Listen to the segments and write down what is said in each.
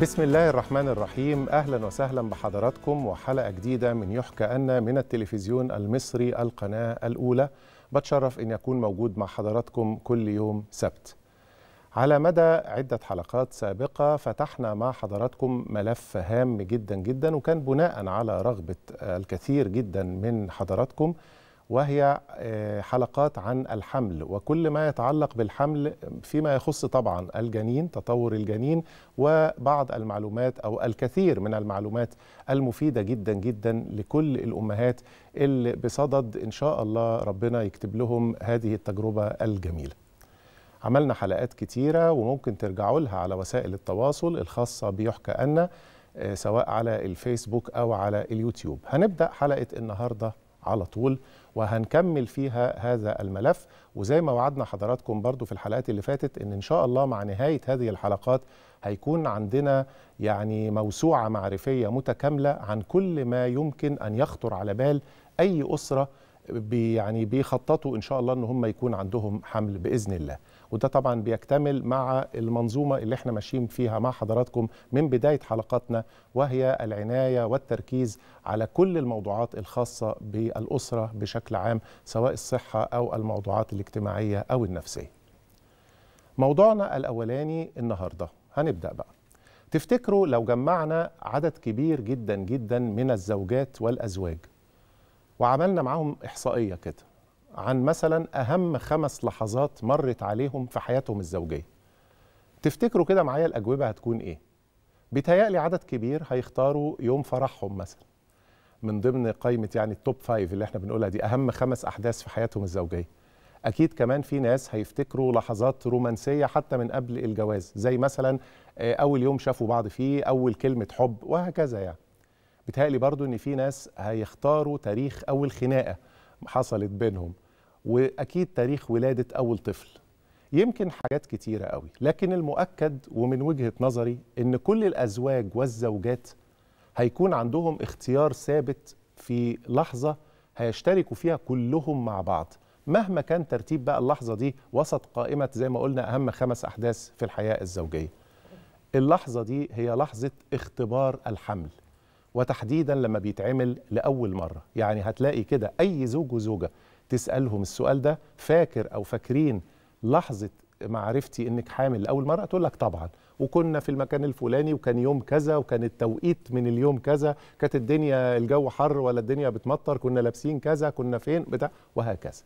بسم الله الرحمن الرحيم اهلا وسهلا بحضراتكم وحلقه جديده من يحكى ان من التلفزيون المصري القناه الاولى بتشرف ان يكون موجود مع حضراتكم كل يوم سبت على مدى عده حلقات سابقه فتحنا مع حضراتكم ملف هام جدا جدا وكان بناء على رغبه الكثير جدا من حضراتكم وهي آه، حلقات عن الحمل وكل ما يتعلق بالحمل فيما يخص طبعا الجنين تطور الجنين وبعض المعلومات او الكثير من المعلومات المفيده جدا جدا لكل الامهات اللي بصدد ان شاء الله ربنا يكتب لهم هذه التجربه الجميله. عملنا حلقات كتيره وممكن ترجعوا لها على وسائل التواصل الخاصه بيحكى أن آه، سواء على الفيسبوك او على اليوتيوب. هنبدا حلقه النهارده على طول وهنكمل فيها هذا الملف وزي ما وعدنا حضراتكم برضو في الحلقات اللي فاتت ان ان شاء الله مع نهاية هذه الحلقات هيكون عندنا يعني موسوعة معرفية متكاملة عن كل ما يمكن أن يخطر على بال أي أسرة بي يعني بيخططوا إن شاء الله أن هم يكون عندهم حمل بإذن الله وده طبعا بيكتمل مع المنظومه اللي احنا ماشيين فيها مع حضراتكم من بدايه حلقاتنا وهي العنايه والتركيز على كل الموضوعات الخاصه بالاسره بشكل عام سواء الصحه او الموضوعات الاجتماعيه او النفسيه. موضوعنا الاولاني النهارده هنبدا بقى. تفتكروا لو جمعنا عدد كبير جدا جدا من الزوجات والازواج وعملنا معاهم احصائيه كده عن مثلا أهم خمس لحظات مرت عليهم في حياتهم الزوجية تفتكروا كده معايا الأجوبة هتكون إيه؟ بيتهيألي عدد كبير هيختاروا يوم فرحهم مثلا من ضمن قائمة يعني التوب فايف اللي احنا بنقولها دي أهم خمس أحداث في حياتهم الزوجية أكيد كمان في ناس هيفتكروا لحظات رومانسية حتى من قبل الجواز زي مثلا آه، أول يوم شافوا بعض فيه أول كلمة حب وهكذا يعني بيتهيألي برضو إن في ناس هيختاروا تاريخ أول خناقة حصلت بينهم واكيد تاريخ ولاده اول طفل يمكن حاجات كتيره قوي لكن المؤكد ومن وجهه نظري ان كل الازواج والزوجات هيكون عندهم اختيار ثابت في لحظه هيشتركوا فيها كلهم مع بعض مهما كان ترتيب بقى اللحظه دي وسط قائمه زي ما قلنا اهم خمس احداث في الحياه الزوجيه اللحظه دي هي لحظه اختبار الحمل وتحديدا لما بيتعمل لاول مره يعني هتلاقي كده اي زوج وزوجه تسالهم السؤال ده فاكر او فاكرين لحظه معرفتي انك حامل لاول مره تقول لك طبعا وكنا في المكان الفلاني وكان يوم كذا وكان التوقيت من اليوم كذا كانت الدنيا الجو حر ولا الدنيا بتمطر كنا لابسين كذا كنا فين بتاع وهكذا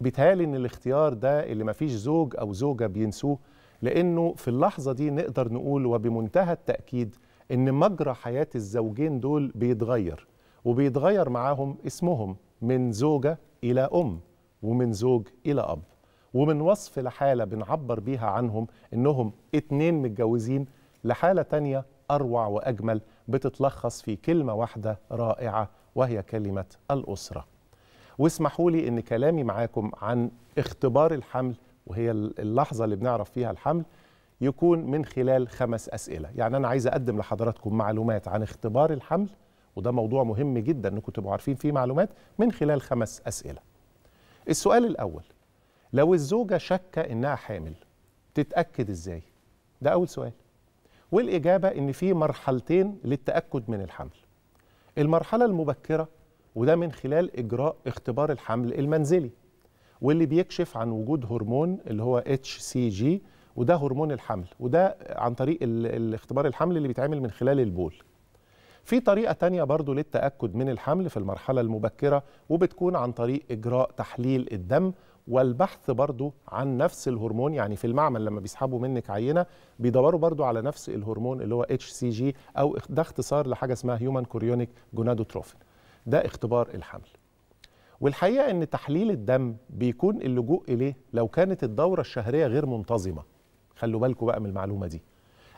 بيتهيألي ان الاختيار ده اللي مفيش زوج او زوجه بينسوه لانه في اللحظه دي نقدر نقول وبمنتهى التاكيد ان مجرى حياه الزوجين دول بيتغير وبيتغير معاهم اسمهم من زوجه إلى أم ومن زوج إلى أب ومن وصف لحالة بنعبر بيها عنهم إنهم اتنين متجوزين لحالة تانية أروع وأجمل بتتلخص في كلمة واحدة رائعة وهي كلمة الأسرة واسمحوا لي إن كلامي معاكم عن اختبار الحمل وهي اللحظة اللي بنعرف فيها الحمل يكون من خلال خمس أسئلة يعني أنا عايز أقدم لحضراتكم معلومات عن اختبار الحمل وده موضوع مهم جدا انكم تبقوا عارفين فيه معلومات من خلال خمس اسئله. السؤال الاول لو الزوجه شك انها حامل تتاكد ازاي؟ ده اول سؤال. والاجابه ان في مرحلتين للتاكد من الحمل. المرحله المبكره وده من خلال اجراء اختبار الحمل المنزلي واللي بيكشف عن وجود هرمون اللي هو اتش سي جي وده هرمون الحمل وده عن طريق الاختبار الحمل اللي بيتعمل من خلال البول في طريقة تانية برضو للتأكد من الحمل في المرحلة المبكرة وبتكون عن طريق إجراء تحليل الدم والبحث برضو عن نفس الهرمون يعني في المعمل لما بيسحبوا منك عينة بيدوروا برضو على نفس الهرمون اللي هو HCG أو ده اختصار لحاجة اسمها Human Chorionic Gonadotrophin ده اختبار الحمل والحقيقة أن تحليل الدم بيكون اللجوء إليه لو كانت الدورة الشهرية غير منتظمة خلوا بالكم بقى من المعلومة دي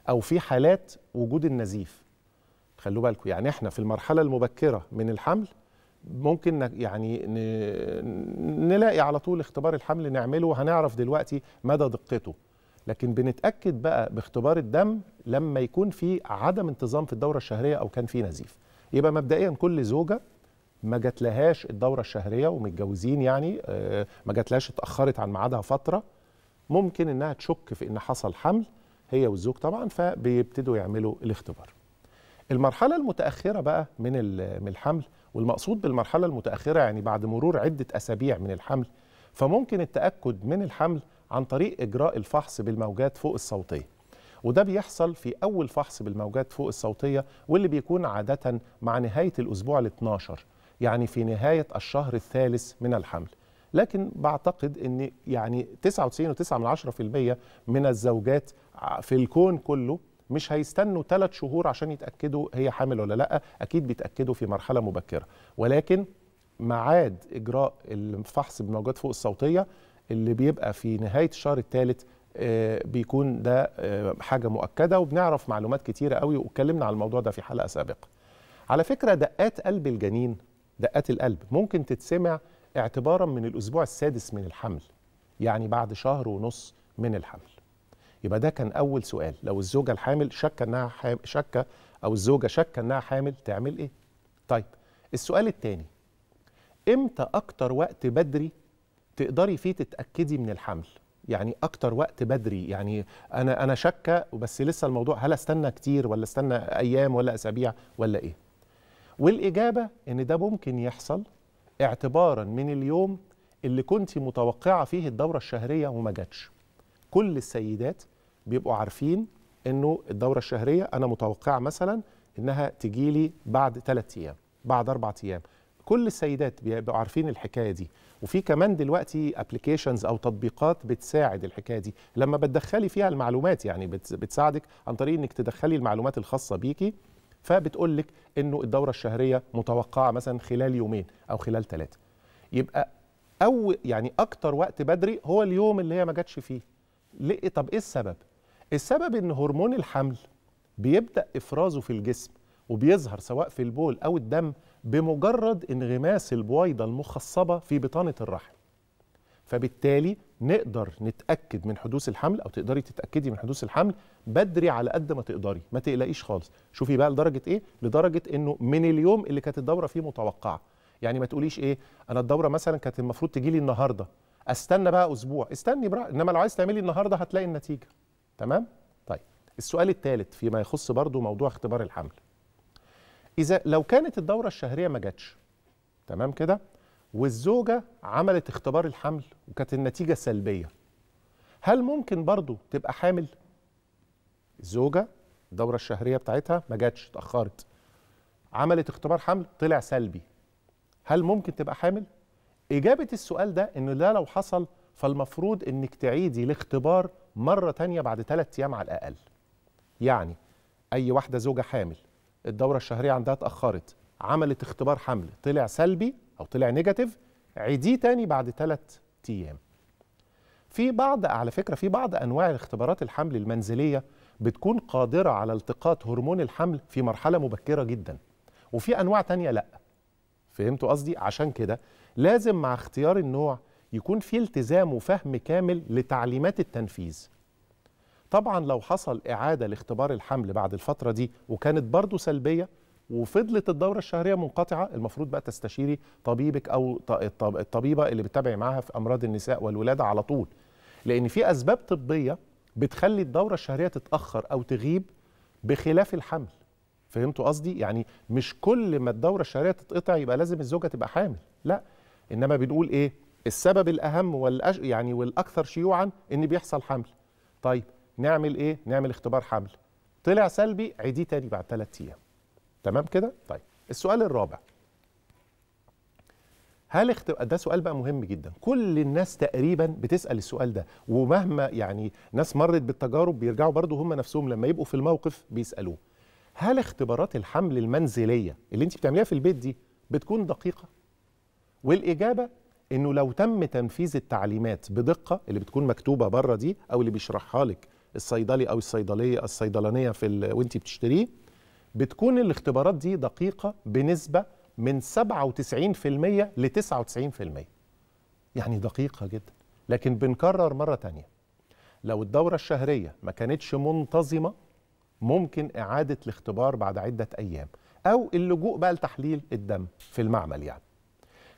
أو في حالات وجود النزيف خلوا بالكم يعني احنا في المرحله المبكره من الحمل ممكن يعني نلاقي على طول اختبار الحمل نعمله هنعرف دلوقتي مدى دقته لكن بنتاكد بقى باختبار الدم لما يكون في عدم انتظام في الدوره الشهريه او كان في نزيف يبقى مبدئيا كل زوجه ما جاتلهاش الدوره الشهريه ومتجوزين يعني آه، ما جاتلهاش اتاخرت عن ميعادها فتره ممكن انها تشك في ان حصل حمل هي والزوج طبعا فبيبتدوا يعملوا الاختبار المرحله المتاخره بقى من من الحمل والمقصود بالمرحله المتاخره يعني بعد مرور عده اسابيع من الحمل فممكن التاكد من الحمل عن طريق اجراء الفحص بالموجات فوق الصوتيه وده بيحصل في اول فحص بالموجات فوق الصوتيه واللي بيكون عاده مع نهايه الاسبوع الـ 12 يعني في نهايه الشهر الثالث من الحمل لكن بعتقد ان يعني 99.9% من الزوجات في الكون كله مش هيستنوا ثلاث شهور عشان يتاكدوا هي حامل ولا لا اكيد بيتاكدوا في مرحله مبكره ولكن معاد اجراء الفحص بالموجات فوق الصوتيه اللي بيبقى في نهايه الشهر الثالث آه، بيكون ده آه، حاجه مؤكده وبنعرف معلومات كتيره قوي واتكلمنا على الموضوع ده في حلقه سابقه على فكره دقات قلب الجنين دقات القلب ممكن تتسمع اعتبارا من الاسبوع السادس من الحمل يعني بعد شهر ونص من الحمل يبقى ده كان اول سؤال لو الزوجه الحامل شك انها حامل شك او الزوجه شك انها حامل تعمل ايه طيب السؤال الثاني امتى اكتر وقت بدري تقدري فيه تتاكدي من الحمل يعني اكتر وقت بدري يعني انا انا شاكه بس لسه الموضوع هل استنى كتير ولا استنى ايام ولا اسابيع ولا ايه والاجابه ان ده ممكن يحصل اعتبارا من اليوم اللي كنت متوقعه فيه الدوره الشهريه وما جاتش كل السيدات بيبقوا عارفين انه الدوره الشهريه انا متوقعه مثلا انها تجي لي بعد ثلاث ايام بعد اربع ايام كل السيدات بيبقوا عارفين الحكايه دي وفي كمان دلوقتي ابلكيشنز او تطبيقات بتساعد الحكايه دي لما بتدخلي فيها المعلومات يعني بتساعدك عن طريق انك تدخلي المعلومات الخاصه بيكي فبتقول لك انه الدوره الشهريه متوقعه مثلا خلال يومين او خلال ثلاثه يبقى او يعني اكتر وقت بدري هو اليوم اللي هي ما جاتش فيه ليه طب ايه السبب السبب ان هرمون الحمل بيبدا افرازه في الجسم وبيظهر سواء في البول او الدم بمجرد انغماس البويضه المخصبه في بطانه الرحم فبالتالي نقدر نتاكد من حدوث الحمل او تقدري تتاكدي من حدوث الحمل بدري على قد ما تقدري ما تقلقيش خالص شوفي بقى لدرجه ايه لدرجه انه من اليوم اللي كانت الدوره فيه متوقعه يعني ما تقوليش ايه انا الدوره مثلا كانت المفروض تجي لي النهارده استنى بقى اسبوع استني براحتك انما لو عايز تعملي النهارده هتلاقي النتيجه تمام طيب السؤال الثالث فيما يخص برضو موضوع اختبار الحمل اذا لو كانت الدوره الشهريه ما جاتش تمام كده والزوجه عملت اختبار الحمل وكانت النتيجه سلبيه هل ممكن برضو تبقى حامل الزوجه الدوره الشهريه بتاعتها ما جاتش اتاخرت عملت اختبار حمل طلع سلبي هل ممكن تبقى حامل إجابة السؤال ده إن ده لو حصل فالمفروض إنك تعيدي الاختبار مرة تانية بعد ثلاث أيام على الأقل يعني أي واحدة زوجة حامل الدورة الشهرية عندها اتأخرت عملت اختبار حمل طلع سلبي أو طلع نيجاتيف عيديه تاني بعد ثلاث أيام في بعض على فكرة في بعض أنواع الاختبارات الحمل المنزلية بتكون قادرة على التقاط هرمون الحمل في مرحلة مبكرة جدا وفي أنواع تانية لأ فهمتوا قصدي عشان كده لازم مع اختيار النوع يكون في التزام وفهم كامل لتعليمات التنفيذ طبعا لو حصل إعادة لاختبار الحمل بعد الفترة دي وكانت برضه سلبية وفضلت الدورة الشهرية منقطعة المفروض بقى تستشيري طبيبك أو الطبيبة اللي بتتابعي معاها في أمراض النساء والولادة على طول لأن في أسباب طبية بتخلي الدورة الشهرية تتأخر أو تغيب بخلاف الحمل فهمتوا قصدي؟ يعني مش كل ما الدورة الشهرية تتقطع يبقى لازم الزوجة تبقى حامل لا انما بنقول ايه السبب الاهم والأش... يعني والاكثر شيوعا ان بيحصل حمل طيب نعمل ايه نعمل اختبار حمل طلع سلبي عيديه تاني بعد ثلاث ايام تمام كده طيب السؤال الرابع هل اخت... ده سؤال بقى مهم جدا كل الناس تقريبا بتسال السؤال ده ومهما يعني ناس مرت بالتجارب بيرجعوا برضو هم نفسهم لما يبقوا في الموقف بيسالوه هل اختبارات الحمل المنزليه اللي انت بتعمليها في البيت دي بتكون دقيقه والاجابه انه لو تم تنفيذ التعليمات بدقه اللي بتكون مكتوبه بره دي او اللي بيشرحها لك الصيدلي او الصيدليه الصيدلانيه في ال... وانت بتشتريه بتكون الاختبارات دي دقيقه بنسبه من 97% ل 99% يعني دقيقه جدا لكن بنكرر مره تانية لو الدوره الشهريه ما كانتش منتظمه ممكن اعاده الاختبار بعد عده ايام او اللجوء بقى لتحليل الدم في المعمل يعني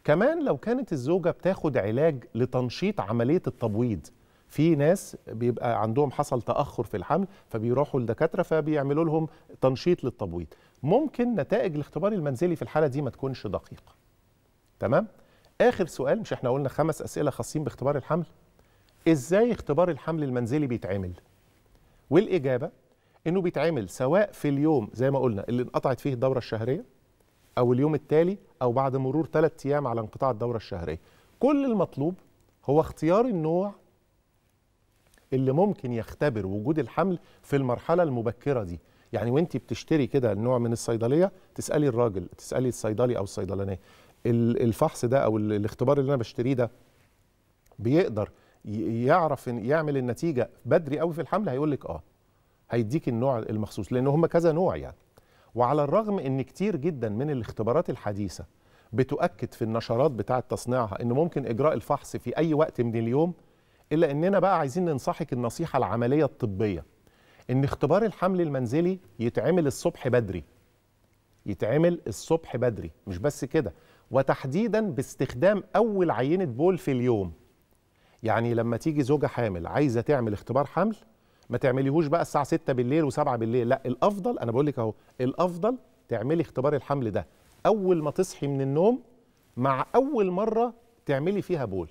كمان لو كانت الزوجة بتاخد علاج لتنشيط عملية التبويض في ناس بيبقى عندهم حصل تاخر في الحمل فبيروحوا لدكاتره فبيعملوا لهم تنشيط للتبويض ممكن نتائج الاختبار المنزلي في الحاله دي ما تكونش دقيقه تمام اخر سؤال مش احنا قلنا خمس اسئله خاصين باختبار الحمل ازاي اختبار الحمل المنزلي بيتعمل والاجابه انه بيتعمل سواء في اليوم زي ما قلنا اللي انقطعت فيه الدوره الشهريه او اليوم التالي او بعد مرور ثلاث ايام على انقطاع الدوره الشهريه كل المطلوب هو اختيار النوع اللي ممكن يختبر وجود الحمل في المرحله المبكره دي يعني وانت بتشتري كده النوع من الصيدليه تسالي الراجل تسالي الصيدلي او الصيدلانيه الفحص ده او الاختبار اللي انا بشتريه ده بيقدر يعرف يعمل النتيجه بدري قوي في الحمل هيقول لك اه هيديك النوع المخصوص لان هم كذا نوع يعني وعلى الرغم ان كتير جدا من الاختبارات الحديثه بتؤكد في النشرات بتاعه تصنيعها ان ممكن اجراء الفحص في اي وقت من اليوم الا اننا بقى عايزين ننصحك النصيحه العمليه الطبيه ان اختبار الحمل المنزلي يتعمل الصبح بدري يتعمل الصبح بدري مش بس كده وتحديدا باستخدام اول عينه بول في اليوم يعني لما تيجي زوجه حامل عايزه تعمل اختبار حمل ما تعمليهوش بقى الساعه 6 بالليل و7 بالليل لا الافضل انا بقول لك اهو الافضل تعملي اختبار الحمل ده اول ما تصحي من النوم مع اول مره تعملي فيها بول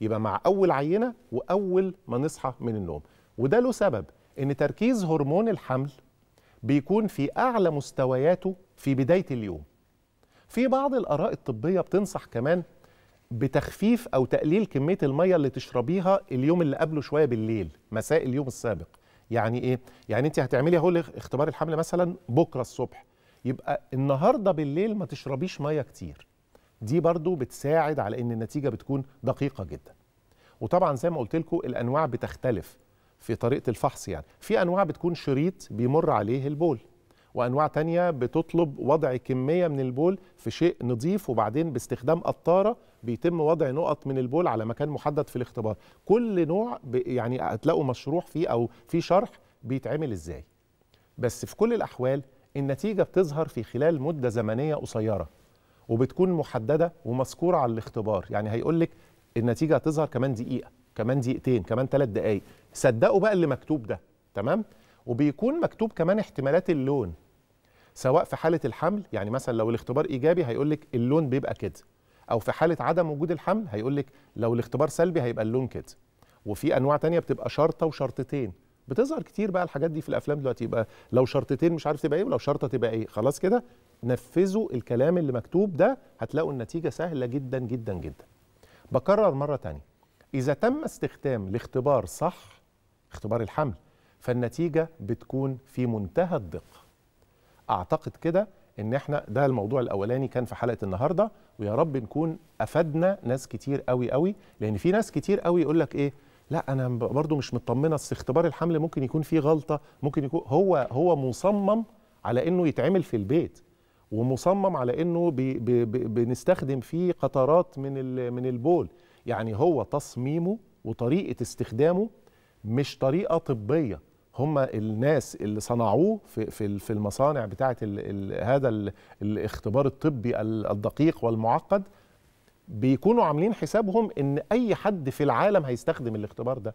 يبقى مع اول عينه واول ما نصحى من النوم وده له سبب ان تركيز هرمون الحمل بيكون في اعلى مستوياته في بدايه اليوم في بعض الاراء الطبيه بتنصح كمان بتخفيف او تقليل كميه الميه اللي تشربيها اليوم اللي قبله شويه بالليل مساء اليوم السابق يعني ايه يعني انت هتعملي اهو اختبار الحمل مثلا بكره الصبح يبقى النهارده بالليل ما تشربيش ميه كتير دي برضو بتساعد على ان النتيجه بتكون دقيقه جدا وطبعا زي ما قلت لكم الانواع بتختلف في طريقه الفحص يعني في انواع بتكون شريط بيمر عليه البول وانواع تانية بتطلب وضع كميه من البول في شيء نظيف وبعدين باستخدام قطاره بيتم وضع نقط من البول على مكان محدد في الاختبار كل نوع يعني هتلاقوا مشروح فيه او في شرح بيتعمل ازاي بس في كل الاحوال النتيجه بتظهر في خلال مده زمنيه قصيره وبتكون محدده ومذكوره على الاختبار يعني هيقول لك النتيجه هتظهر كمان دقيقه كمان دقيقتين كمان ثلاث دقائق صدقوا بقى اللي مكتوب ده تمام وبيكون مكتوب كمان احتمالات اللون سواء في حاله الحمل يعني مثلا لو الاختبار ايجابي هيقول لك اللون بيبقى كده او في حاله عدم وجود الحمل هيقول لك لو الاختبار سلبي هيبقى اللون كده وفي انواع تانية بتبقى شرطه وشرطتين بتظهر كتير بقى الحاجات دي في الافلام دلوقتي يبقى لو شرطتين مش عارف تبقى ايه ولو شرطه تبقى ايه خلاص كده نفذوا الكلام اللي مكتوب ده هتلاقوا النتيجه سهله جدا جدا جدا بكرر مره تانية اذا تم استخدام الاختبار صح اختبار الحمل فالنتيجه بتكون في منتهى الدقه اعتقد كده ان احنا ده الموضوع الاولاني كان في حلقه النهارده ويا رب نكون افدنا ناس كتير قوي قوي لان في ناس كتير قوي يقول لك ايه لا انا برضو مش مطمنه اصل اختبار الحمل ممكن يكون فيه غلطه ممكن يكون هو هو مصمم على انه يتعمل في البيت ومصمم على انه بي بي بنستخدم فيه قطرات من من البول يعني هو تصميمه وطريقه استخدامه مش طريقه طبيه هم الناس اللي صنعوه في في المصانع بتاعه هذا الاختبار الطبي الدقيق والمعقد بيكونوا عاملين حسابهم ان اي حد في العالم هيستخدم الاختبار ده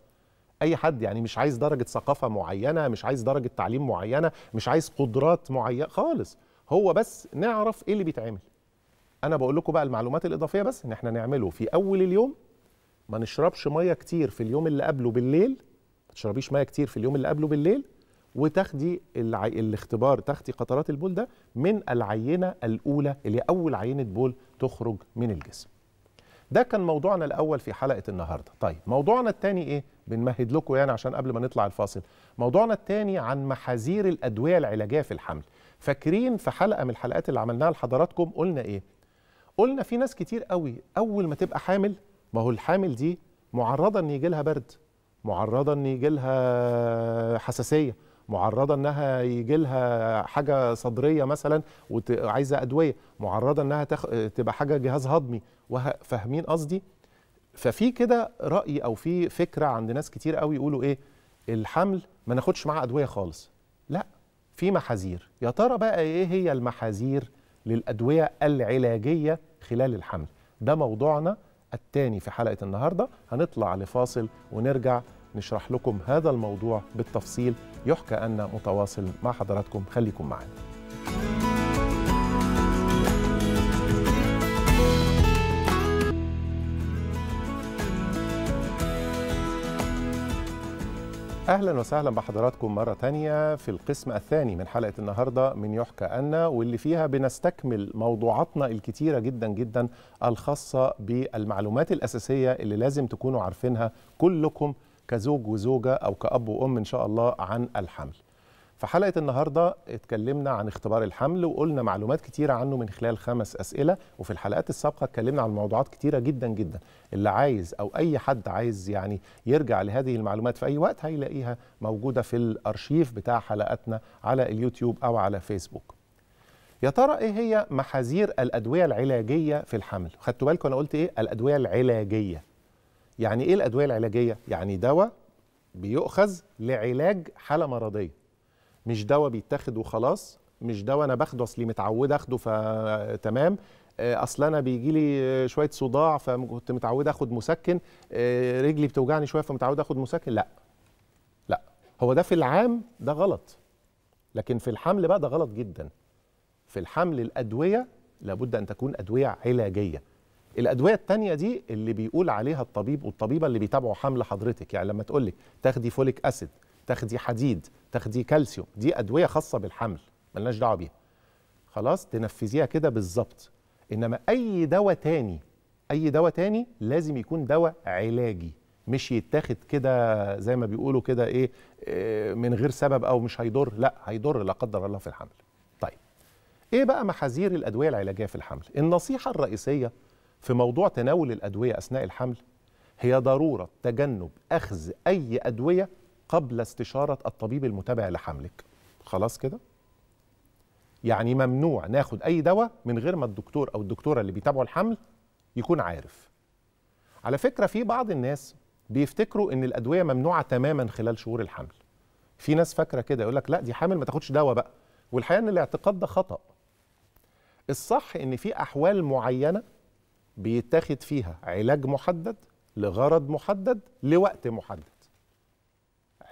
اي حد يعني مش عايز درجه ثقافه معينه مش عايز درجه تعليم معينه مش عايز قدرات معينه خالص هو بس نعرف ايه اللي بيتعمل انا بقول لكم بقى المعلومات الاضافيه بس ان احنا نعمله في اول اليوم ما نشربش ميه كتير في اليوم اللي قبله بالليل تشربيش ميه كتير في اليوم اللي قبله بالليل وتاخدي الع... الاختبار تاخدي قطرات البول ده من العينه الاولى اللي اول عينه بول تخرج من الجسم ده كان موضوعنا الاول في حلقه النهارده طيب موضوعنا الثاني ايه بنمهد لكم يعني عشان قبل ما نطلع الفاصل موضوعنا الثاني عن محاذير الادويه العلاجيه في الحمل فاكرين في حلقه من الحلقات اللي عملناها لحضراتكم قلنا ايه قلنا في ناس كتير قوي اول ما تبقى حامل ما هو الحامل دي معرضه ان يجي لها برد معرضه ان يجي لها حساسيه معرضه انها يجي لها حاجه صدريه مثلا وعايزه ادويه معرضه انها تخ... تبقى حاجه جهاز هضمي وه... فاهمين قصدي ففي كده راي او في فكره عند ناس كتير قوي يقولوا ايه الحمل ما ناخدش معاه ادويه خالص لا في محاذير يا ترى بقى ايه هي المحاذير للادويه العلاجيه خلال الحمل ده موضوعنا الثاني في حلقة النهاردة هنطلع لفاصل ونرجع نشرح لكم هذا الموضوع بالتفصيل يحكى أن متواصل مع حضراتكم خليكم معنا اهلا وسهلا بحضراتكم مره تانية في القسم الثاني من حلقه النهارده من يحكى أنا واللي فيها بنستكمل موضوعاتنا الكتيره جدا جدا الخاصه بالمعلومات الاساسيه اللي لازم تكونوا عارفينها كلكم كزوج وزوجه او كاب وام ان شاء الله عن الحمل في حلقة النهاردة اتكلمنا عن اختبار الحمل وقلنا معلومات كتيرة عنه من خلال خمس أسئلة وفي الحلقات السابقة اتكلمنا عن موضوعات كتيرة جدا جدا اللي عايز أو أي حد عايز يعني يرجع لهذه المعلومات في أي وقت هيلاقيها موجودة في الأرشيف بتاع حلقاتنا على اليوتيوب أو على فيسبوك يا ترى ايه هي محاذير الادويه العلاجيه في الحمل خدتوا بالكم انا قلت ايه الادويه العلاجيه يعني ايه الادويه العلاجيه يعني دواء بيؤخذ لعلاج حاله مرضيه مش دواء بيتاخد وخلاص مش دواء انا باخده اصلي متعود اخده فتمام آه، اصل انا بيجي لي شويه صداع فكنت متعود اخد مسكن آه، رجلي بتوجعني شويه فمتعود اخد مسكن لا لا هو ده في العام ده غلط لكن في الحمل بقى ده غلط جدا في الحمل الادويه لابد ان تكون ادويه علاجيه الادويه الثانيه دي اللي بيقول عليها الطبيب والطبيبه اللي بيتابعوا حمل حضرتك يعني لما تقول لك تاخدي فوليك اسيد تاخدي حديد تاخدي كالسيوم دي ادويه خاصه بالحمل ملناش دعوه بيها خلاص تنفذيها كده بالظبط انما اي دواء تاني اي دواء تاني لازم يكون دواء علاجي مش يتاخد كده زي ما بيقولوا كده ايه, إيه من غير سبب او مش هيضر لا هيضر لا قدر الله في الحمل طيب ايه بقى محاذير الادويه العلاجيه في الحمل النصيحه الرئيسيه في موضوع تناول الادويه اثناء الحمل هي ضروره تجنب اخذ اي ادويه قبل استشارة الطبيب المتابع لحملك خلاص كده يعني ممنوع ناخد أي دواء من غير ما الدكتور أو الدكتورة اللي بيتابعوا الحمل يكون عارف على فكرة في بعض الناس بيفتكروا إن الأدوية ممنوعة تماما خلال شهور الحمل في ناس فاكرة كده يقول لك لا دي حامل ما تاخدش دواء بقى والحقيقة إن الاعتقاد ده خطأ الصح إن في أحوال معينة بيتاخد فيها علاج محدد لغرض محدد لوقت محدد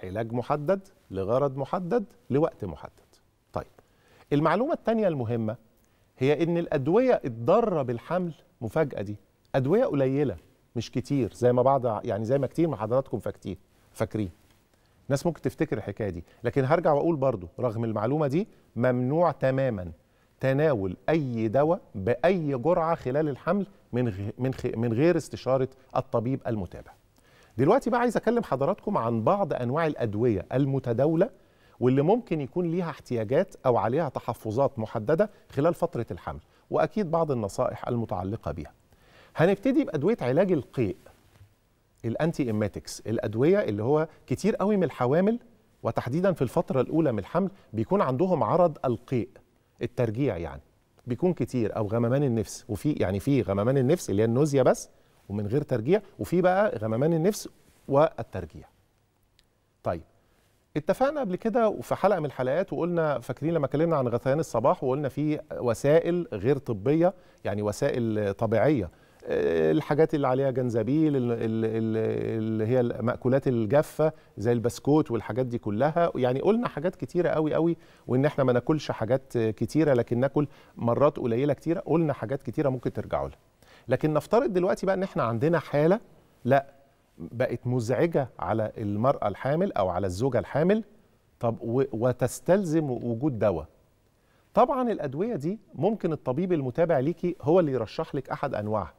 علاج محدد لغرض محدد لوقت محدد طيب المعلومة الثانية المهمة هي ان الادويه الضاره بالحمل مفاجاه دي ادويه قليله مش كتير زي ما بعض يعني زي ما كتير من حضراتكم فاكتين فاكرين ناس ممكن تفتكر الحكايه دي لكن هرجع واقول برضو رغم المعلومه دي ممنوع تماما تناول اي دواء باي جرعه خلال الحمل من من غير استشاره الطبيب المتابع دلوقتي بقى عايز اكلم حضراتكم عن بعض انواع الادويه المتداوله واللي ممكن يكون ليها احتياجات او عليها تحفظات محدده خلال فتره الحمل واكيد بعض النصائح المتعلقه بها هنبتدي بادويه علاج القيء الانتي اماتكس الادويه اللي هو كتير قوي من الحوامل وتحديدا في الفتره الاولى من الحمل بيكون عندهم عرض القيء الترجيع يعني بيكون كتير او غممان النفس وفي يعني في غممان النفس اللي هي النوزيا بس ومن غير ترجيع وفي بقى غممان النفس والترجيع طيب اتفقنا قبل كده وفي حلقه من الحلقات وقلنا فاكرين لما اتكلمنا عن غثيان الصباح وقلنا في وسائل غير طبيه يعني وسائل طبيعيه آه، الحاجات اللي عليها جنزبيل اللي هي المأكولات الجافه زي البسكوت والحاجات دي كلها يعني قلنا حاجات كتيره قوي قوي وان احنا ما ناكلش حاجات كتيره لكن ناكل مرات قليله كتيره قلنا حاجات كتيره ممكن ترجعوا لها لكن نفترض دلوقتي بقى ان احنا عندنا حاله لا بقت مزعجه على المراه الحامل او على الزوجه الحامل طب وتستلزم وجود دواء طبعا الادويه دي ممكن الطبيب المتابع ليكي هو اللي يرشح لك احد انواعها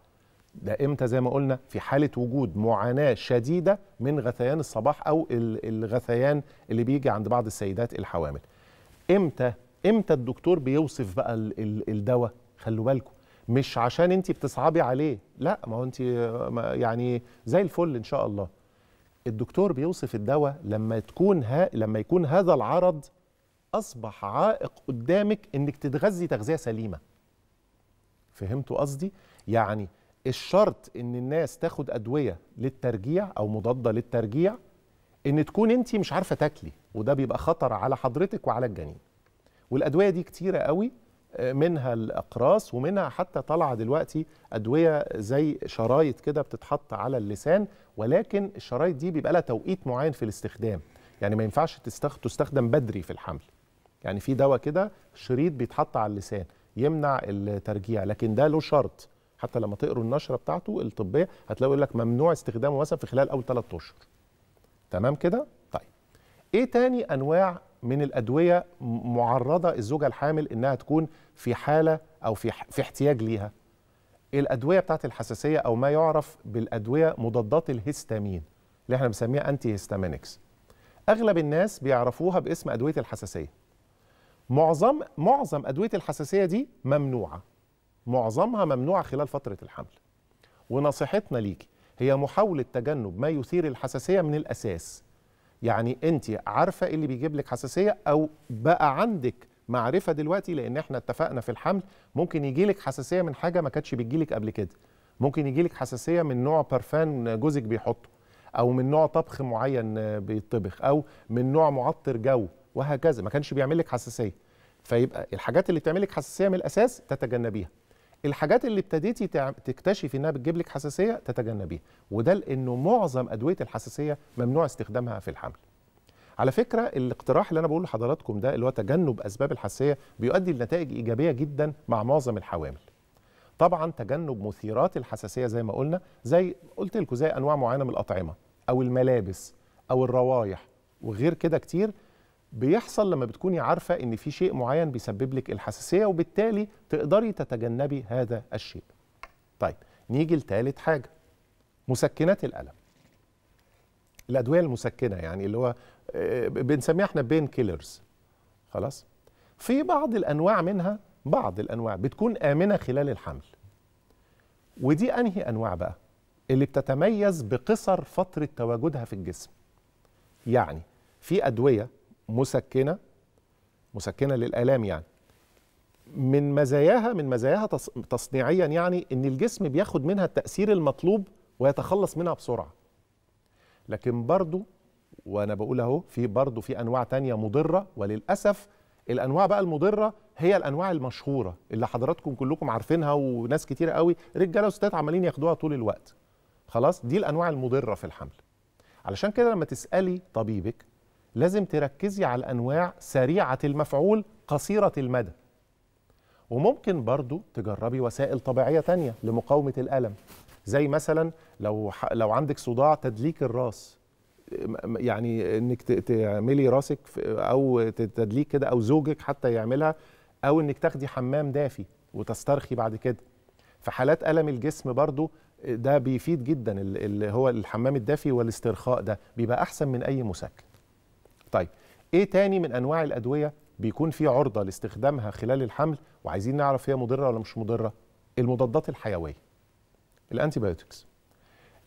ده امتى زي ما قلنا في حاله وجود معاناه شديده من غثيان الصباح او الغثيان اللي بيجي عند بعض السيدات الحوامل امتى امتى الدكتور بيوصف بقى الدواء خلوا بالكم مش عشان انت بتصعبي عليه لا ما هو انت يعني زي الفل ان شاء الله الدكتور بيوصف الدواء لما تكون ها لما يكون هذا العرض اصبح عائق قدامك انك تتغذي تغذيه سليمه فهمتوا قصدي يعني الشرط ان الناس تاخد ادويه للترجيع او مضاده للترجيع ان تكون انت مش عارفه تاكلي وده بيبقى خطر على حضرتك وعلى الجنين والادويه دي كتيره قوي منها الاقراص ومنها حتى طالعه دلوقتي ادويه زي شرايط كده بتتحط على اللسان ولكن الشرايط دي بيبقى لها توقيت معين في الاستخدام يعني ما ينفعش تستخدم بدري في الحمل يعني في دواء كده شريط بيتحط على اللسان يمنع الترجيع لكن ده له شرط حتى لما تقروا النشره بتاعته الطبيه هتلاقوا يقول لك ممنوع استخدامه مثلا في خلال اول ثلاث اشهر تمام كده طيب ايه تاني انواع من الادويه معرضه الزوجه الحامل انها تكون في حاله او في في احتياج ليها الادويه بتاعت الحساسيه او ما يعرف بالادويه مضادات الهستامين اللي احنا بنسميها انتي هيستامينكس اغلب الناس بيعرفوها باسم ادويه الحساسيه معظم معظم ادويه الحساسيه دي ممنوعه معظمها ممنوعه خلال فتره الحمل ونصيحتنا ليكي هي محاوله تجنب ما يثير الحساسيه من الاساس يعني انت عارفه ايه اللي بيجيب لك حساسيه او بقى عندك معرفه دلوقتي لان احنا اتفقنا في الحمل ممكن يجي لك حساسيه من حاجه ما كانتش بتجي لك قبل كده ممكن يجي لك حساسيه من نوع برفان جوزك بيحطه او من نوع طبخ معين بيطبخ او من نوع معطر جو وهكذا ما كانش بيعمل لك حساسيه فيبقى الحاجات اللي بتعمل لك حساسيه من الاساس تتجنبيها الحاجات اللي ابتديتي تكتشفي انها بتجيب لك حساسيه تتجنبيها وده لانه معظم ادويه الحساسيه ممنوع استخدامها في الحمل على فكره الاقتراح اللي انا بقوله لحضراتكم ده اللي هو تجنب اسباب الحساسيه بيؤدي لنتائج ايجابيه جدا مع معظم الحوامل طبعا تجنب مثيرات الحساسيه زي ما قلنا زي قلت لكم زي انواع معينه من الاطعمه او الملابس او الروايح وغير كده كتير بيحصل لما بتكوني عارفة إن في شيء معين بيسبب لك الحساسية وبالتالي تقدري تتجنبي هذا الشيء طيب نيجي لثالث حاجة مسكنات الألم الأدوية المسكنة يعني اللي هو آه، بنسميها احنا بين كيلرز خلاص في بعض الأنواع منها بعض الأنواع بتكون آمنة خلال الحمل ودي أنهي أنواع بقى اللي بتتميز بقصر فترة تواجدها في الجسم يعني في أدوية مسكنه مسكنه للالام يعني من مزاياها من مزاياها تصنيعيا يعني ان الجسم بياخد منها التاثير المطلوب ويتخلص منها بسرعه لكن برضو وانا بقول اهو في برضو في انواع تانية مضره وللاسف الانواع بقى المضره هي الانواع المشهوره اللي حضراتكم كلكم عارفينها وناس كتير قوي رجاله وستات عمالين ياخدوها طول الوقت خلاص دي الانواع المضره في الحمل علشان كده لما تسالي طبيبك لازم تركزي على الأنواع سريعة المفعول قصيرة المدى وممكن برضو تجربي وسائل طبيعية تانية لمقاومة الألم زي مثلا لو, لو عندك صداع تدليك الراس يعني انك تعملي راسك او تدليك كده او زوجك حتى يعملها او انك تاخدي حمام دافي وتسترخي بعد كده في حالات الم الجسم برضو ده بيفيد جدا اللي هو الحمام الدافي والاسترخاء ده بيبقى احسن من اي مسكن طيب ايه تاني من انواع الادويه بيكون في عرضه لاستخدامها خلال الحمل وعايزين نعرف هي مضره ولا مش مضره المضادات الحيويه الانتيبيوتكس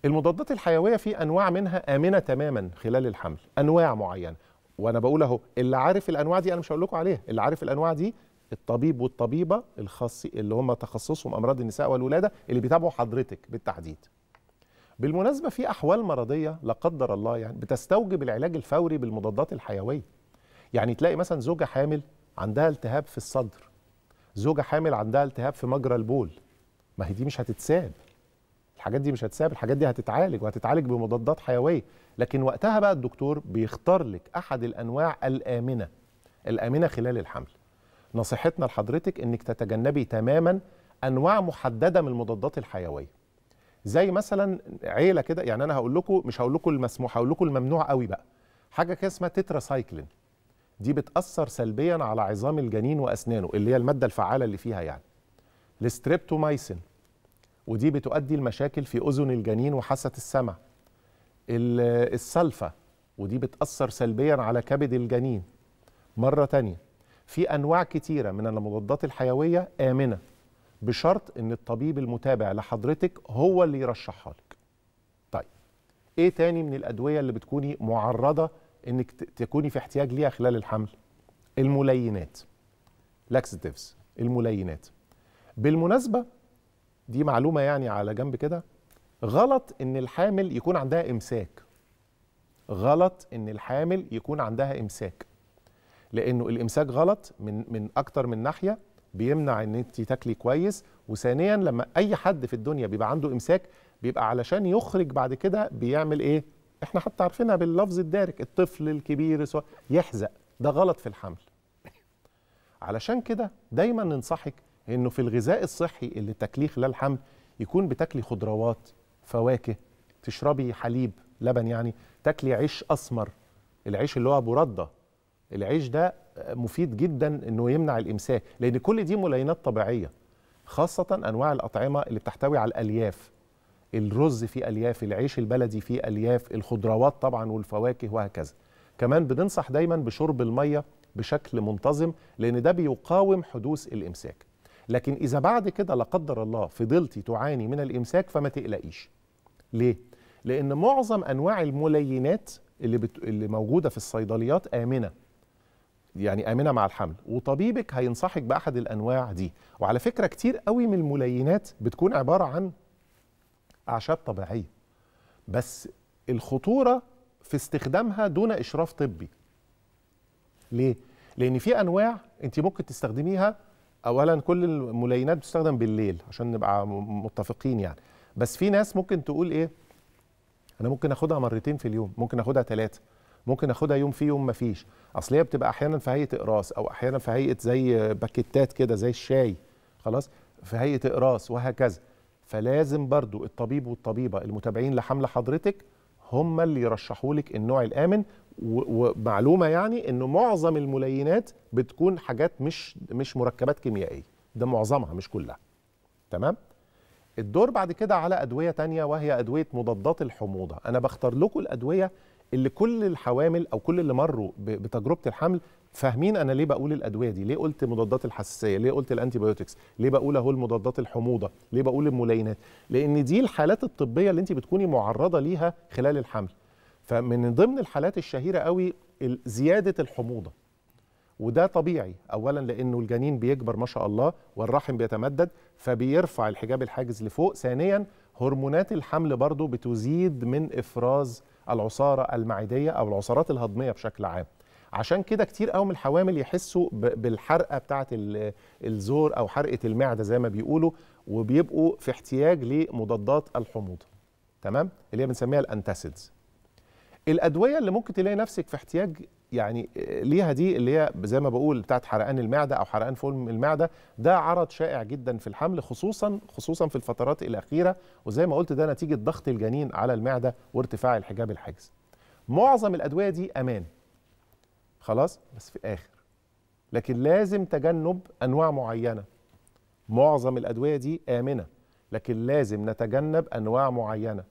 المضادات الحيويه في انواع منها امنه تماما خلال الحمل انواع معينه وانا بقول اهو اللي عارف الانواع دي انا مش هقول لكم عليها اللي عارف الانواع دي الطبيب والطبيبه الخاص اللي هم تخصصهم امراض النساء والولاده اللي بيتابعوا حضرتك بالتحديد بالمناسبة في أحوال مرضية لا قدر الله يعني بتستوجب العلاج الفوري بالمضادات الحيوية يعني تلاقي مثلا زوجة حامل عندها التهاب في الصدر زوجة حامل عندها التهاب في مجرى البول ما هي دي مش هتتساب الحاجات دي مش هتساب الحاجات دي هتتعالج وهتتعالج بمضادات حيوية لكن وقتها بقى الدكتور بيختار لك أحد الأنواع الآمنة الآمنة خلال الحمل نصيحتنا لحضرتك إنك تتجنبي تماما أنواع محددة من المضادات الحيوية زي مثلا عيله كده يعني انا هقول لكم مش هقول لكم المسموح هقول لكم الممنوع قوي بقى حاجه كده اسمها تتراسايكلين دي بتاثر سلبيا على عظام الجنين واسنانه اللي هي الماده الفعاله اللي فيها يعني الستريبتومايسين ودي بتؤدي لمشاكل في اذن الجنين وحاسه السمع السلفه ودي بتاثر سلبيا على كبد الجنين مره تانية في انواع كتيره من المضادات الحيويه امنه بشرط ان الطبيب المتابع لحضرتك هو اللي يرشحها لك طيب ايه تاني من الادويه اللي بتكوني معرضه انك تكوني في احتياج ليها خلال الحمل الملينات لاكسيتيفز الملينات بالمناسبه دي معلومه يعني على جنب كده غلط ان الحامل يكون عندها امساك غلط ان الحامل يكون عندها امساك لانه الامساك غلط من من اكتر من ناحيه بيمنع ان انت تاكلي كويس وثانيا لما اي حد في الدنيا بيبقى عنده امساك بيبقى علشان يخرج بعد كده بيعمل ايه احنا حتى عارفينها باللفظ الدارك الطفل الكبير سواء يحزق ده غلط في الحمل علشان كده دايما ننصحك انه في الغذاء الصحي اللي تاكليه خلال الحمل يكون بتاكلي خضروات فواكه تشربي حليب لبن يعني تاكلي عيش اسمر العيش اللي هو برده العيش ده مفيد جدا انه يمنع الامساك لان كل دي ملينات طبيعيه خاصه انواع الاطعمه اللي بتحتوي على الالياف الرز فيه الياف العيش البلدي فيه الياف الخضروات طبعا والفواكه وهكذا كمان بننصح دايما بشرب الميه بشكل منتظم لان ده بيقاوم حدوث الامساك لكن اذا بعد كده لا قدر الله فضلتي تعاني من الامساك فما تقلقيش ليه لان معظم انواع الملينات اللي, بت... اللي موجوده في الصيدليات امنه يعني امنه مع الحمل وطبيبك هينصحك باحد الانواع دي وعلى فكره كتير قوي من الملينات بتكون عباره عن اعشاب طبيعيه بس الخطوره في استخدامها دون اشراف طبي ليه لان في انواع انت ممكن تستخدميها اولا كل الملينات بتستخدم بالليل عشان نبقى متفقين يعني بس في ناس ممكن تقول ايه انا ممكن اخدها مرتين في اليوم ممكن اخدها ثلاثه ممكن اخدها يوم في يوم ما فيش اصل هي بتبقى احيانا في هيئه اقراص او احيانا في هيئه زي باكيتات كده زي الشاي خلاص في هيئه اقراص وهكذا فلازم برضو الطبيب والطبيبه المتابعين لحمله حضرتك هم اللي يرشحوا لك النوع الامن ومعلومه يعني انه معظم الملينات بتكون حاجات مش مش مركبات كيميائيه ده معظمها مش كلها تمام الدور بعد كده على ادويه تانية وهي ادويه مضادات الحموضه انا بختار لكم الادويه اللي كل الحوامل او كل اللي مروا بتجربه الحمل فاهمين انا ليه بقول الادويه دي ليه قلت مضادات الحساسيه ليه قلت الانتيبيوتكس ليه بقول اهو المضادات الحموضه ليه بقول الملينات لان دي الحالات الطبيه اللي انت بتكوني معرضه ليها خلال الحمل فمن ضمن الحالات الشهيره قوي زياده الحموضه وده طبيعي اولا لانه الجنين بيكبر ما شاء الله والرحم بيتمدد فبيرفع الحجاب الحاجز لفوق ثانيا هرمونات الحمل برضو بتزيد من افراز العصاره المعديه او العصارات الهضميه بشكل عام عشان كده كتير قوي من الحوامل يحسوا بالحرقه بتاعه الزور او حرقه المعده زي ما بيقولوا وبيبقوا في احتياج لمضادات الحموضه تمام اللي هي بنسميها الانتاسيدز الادويه اللي ممكن تلاقي نفسك في احتياج يعني ليها دي اللي هي زي ما بقول بتاعت حرقان المعده او حرقان فم المعده ده عرض شائع جدا في الحمل خصوصا خصوصا في الفترات الاخيره وزي ما قلت ده نتيجه ضغط الجنين على المعده وارتفاع الحجاب الحاجز. معظم الادويه دي امان. خلاص؟ بس في الاخر. لكن لازم تجنب انواع معينه. معظم الادويه دي امنه لكن لازم نتجنب انواع معينه.